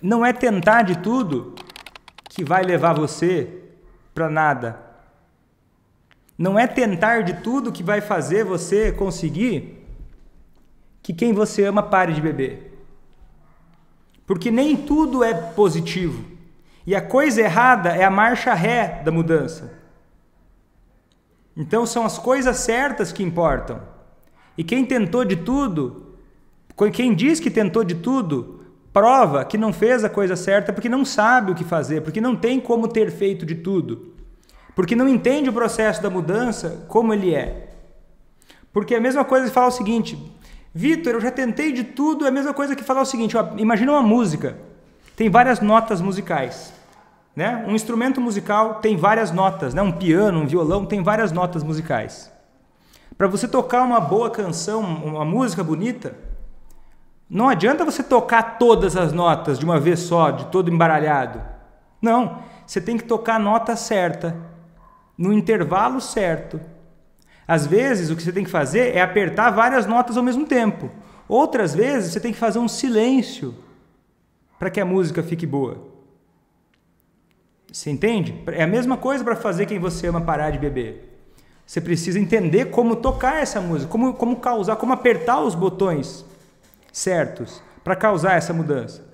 não é tentar de tudo que vai levar você para nada. Não é tentar de tudo que vai fazer você conseguir que quem você ama pare de beber. Porque nem tudo é positivo. E a coisa errada é a marcha ré da mudança. Então são as coisas certas que importam. E quem tentou de tudo, quem diz que tentou de tudo, prova que não fez a coisa certa porque não sabe o que fazer, porque não tem como ter feito de tudo, porque não entende o processo da mudança como ele é. Porque a mesma coisa de falar o seguinte, Vitor, eu já tentei de tudo, é a mesma coisa que falar o seguinte, ó, imagina uma música, tem várias notas musicais. Né? Um instrumento musical tem várias notas, né? um piano, um violão tem várias notas musicais. Para você tocar uma boa canção, uma música bonita, não adianta você tocar todas as notas de uma vez só, de todo embaralhado. Não, você tem que tocar a nota certa, no intervalo certo. Às vezes, o que você tem que fazer é apertar várias notas ao mesmo tempo. Outras vezes, você tem que fazer um silêncio para que a música fique boa. Você entende? É a mesma coisa para fazer quem você ama parar de beber. Você precisa entender como tocar essa música, como, como causar, como apertar os botões certos para causar essa mudança?